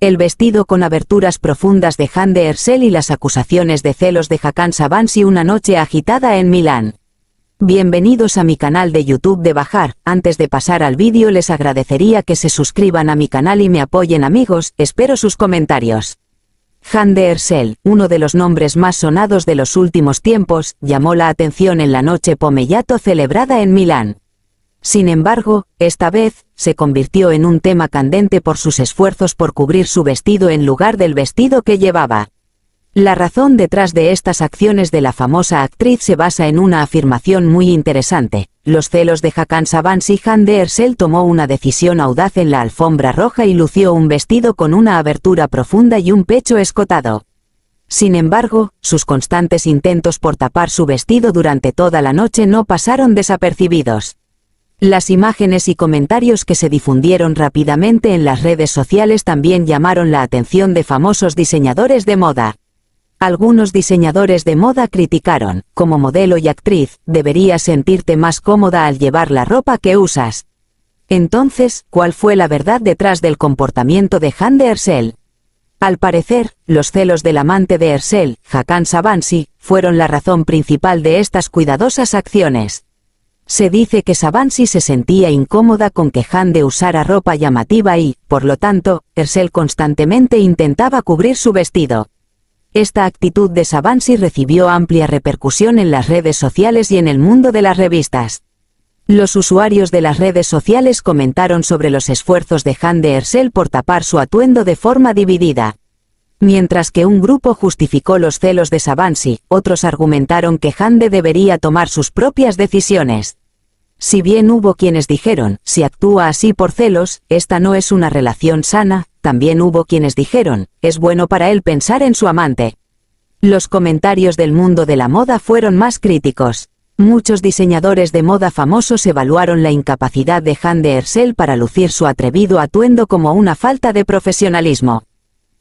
el vestido con aberturas profundas de Han de Ersel y las acusaciones de celos de Hakan Savansi una noche agitada en Milán. Bienvenidos a mi canal de YouTube de Bajar, antes de pasar al vídeo les agradecería que se suscriban a mi canal y me apoyen amigos, espero sus comentarios. Han de Ersel, uno de los nombres más sonados de los últimos tiempos, llamó la atención en la noche Pomellato celebrada en Milán. Sin embargo, esta vez, se convirtió en un tema candente por sus esfuerzos por cubrir su vestido en lugar del vestido que llevaba. La razón detrás de estas acciones de la famosa actriz se basa en una afirmación muy interesante. Los celos de Hakan Savans y Han de Ersel tomó una decisión audaz en la alfombra roja y lució un vestido con una abertura profunda y un pecho escotado. Sin embargo, sus constantes intentos por tapar su vestido durante toda la noche no pasaron desapercibidos. Las imágenes y comentarios que se difundieron rápidamente en las redes sociales también llamaron la atención de famosos diseñadores de moda. Algunos diseñadores de moda criticaron, como modelo y actriz, deberías sentirte más cómoda al llevar la ropa que usas. Entonces, ¿cuál fue la verdad detrás del comportamiento de Han de Ersel? Al parecer, los celos del amante de Ersel, Hakan Savansi, fueron la razón principal de estas cuidadosas acciones. Se dice que Savansi se sentía incómoda con que Hande usara ropa llamativa y, por lo tanto, Ersel constantemente intentaba cubrir su vestido. Esta actitud de Savansi recibió amplia repercusión en las redes sociales y en el mundo de las revistas. Los usuarios de las redes sociales comentaron sobre los esfuerzos de Hande ercel por tapar su atuendo de forma dividida. Mientras que un grupo justificó los celos de Savansi, otros argumentaron que Hande debería tomar sus propias decisiones. Si bien hubo quienes dijeron, si actúa así por celos, esta no es una relación sana, también hubo quienes dijeron, es bueno para él pensar en su amante. Los comentarios del mundo de la moda fueron más críticos. Muchos diseñadores de moda famosos evaluaron la incapacidad de Hande Ersel para lucir su atrevido atuendo como una falta de profesionalismo.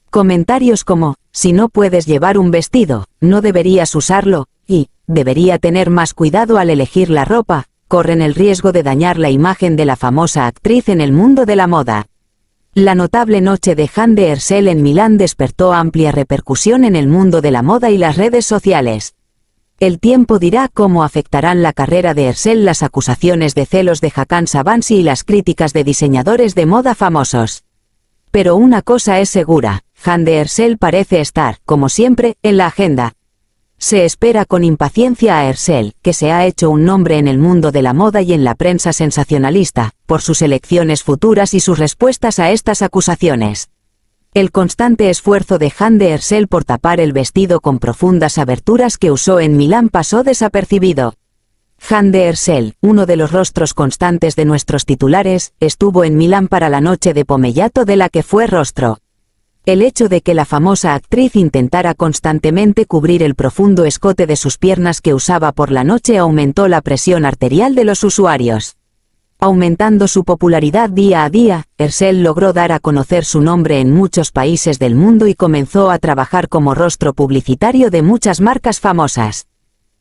Comentarios como, si no puedes llevar un vestido, no deberías usarlo, y, debería tener más cuidado al elegir la ropa, corren el riesgo de dañar la imagen de la famosa actriz en el mundo de la moda. La notable noche de de Ersel en Milán despertó amplia repercusión en el mundo de la moda y las redes sociales. El tiempo dirá cómo afectarán la carrera de Ersel las acusaciones de celos de Hakan Savansi y las críticas de diseñadores de moda famosos. Pero una cosa es segura, han de parece estar, como siempre, en la agenda. Se espera con impaciencia a Hersel, que se ha hecho un nombre en el mundo de la moda y en la prensa sensacionalista, por sus elecciones futuras y sus respuestas a estas acusaciones. El constante esfuerzo de Han de ercel por tapar el vestido con profundas aberturas que usó en Milán pasó desapercibido. Han de uno de los rostros constantes de nuestros titulares, estuvo en Milán para la noche de Pomellato de la que fue rostro. El hecho de que la famosa actriz intentara constantemente cubrir el profundo escote de sus piernas que usaba por la noche aumentó la presión arterial de los usuarios. Aumentando su popularidad día a día, Ercel logró dar a conocer su nombre en muchos países del mundo y comenzó a trabajar como rostro publicitario de muchas marcas famosas.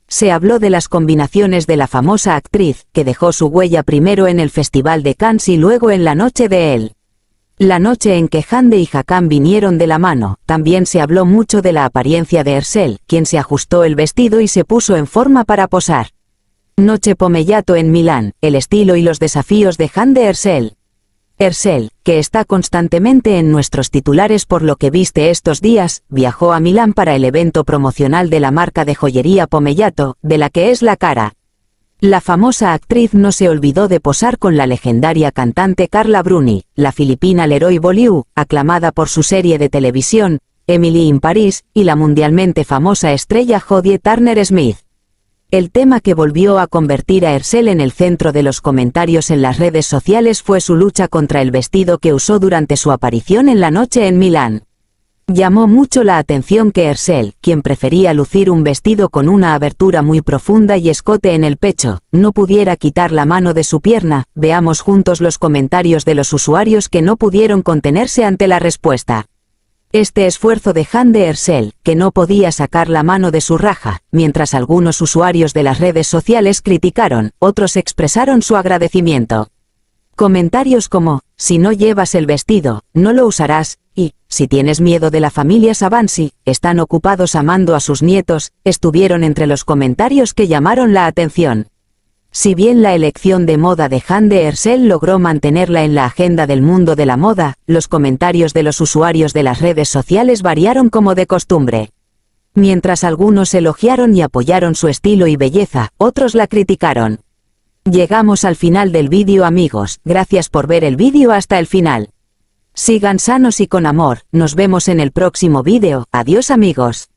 Se habló de las combinaciones de la famosa actriz, que dejó su huella primero en el Festival de Cannes y luego en la noche de él. La noche en que Hande y Hakan vinieron de la mano, también se habló mucho de la apariencia de Ersel, quien se ajustó el vestido y se puso en forma para posar. Noche Pomellato en Milán, el estilo y los desafíos de Hande Ersel. Ersel, que está constantemente en nuestros titulares por lo que viste estos días, viajó a Milán para el evento promocional de la marca de joyería Pomellato, de la que es la cara, la famosa actriz no se olvidó de posar con la legendaria cantante Carla Bruni, la filipina Leroy Boliu, aclamada por su serie de televisión, Emily in Paris, y la mundialmente famosa estrella Jodie Turner Smith. El tema que volvió a convertir a Ersel en el centro de los comentarios en las redes sociales fue su lucha contra el vestido que usó durante su aparición en la noche en Milán. Llamó mucho la atención que ercel quien prefería lucir un vestido con una abertura muy profunda y escote en el pecho, no pudiera quitar la mano de su pierna, veamos juntos los comentarios de los usuarios que no pudieron contenerse ante la respuesta. Este esfuerzo de de que no podía sacar la mano de su raja, mientras algunos usuarios de las redes sociales criticaron, otros expresaron su agradecimiento. Comentarios como, si no llevas el vestido, no lo usarás, y, si tienes miedo de la familia Savansi, están ocupados amando a sus nietos, estuvieron entre los comentarios que llamaron la atención. Si bien la elección de moda de de Ersel logró mantenerla en la agenda del mundo de la moda, los comentarios de los usuarios de las redes sociales variaron como de costumbre. Mientras algunos elogiaron y apoyaron su estilo y belleza, otros la criticaron. Llegamos al final del vídeo amigos, gracias por ver el vídeo hasta el final. Sigan sanos y con amor, nos vemos en el próximo vídeo, adiós amigos.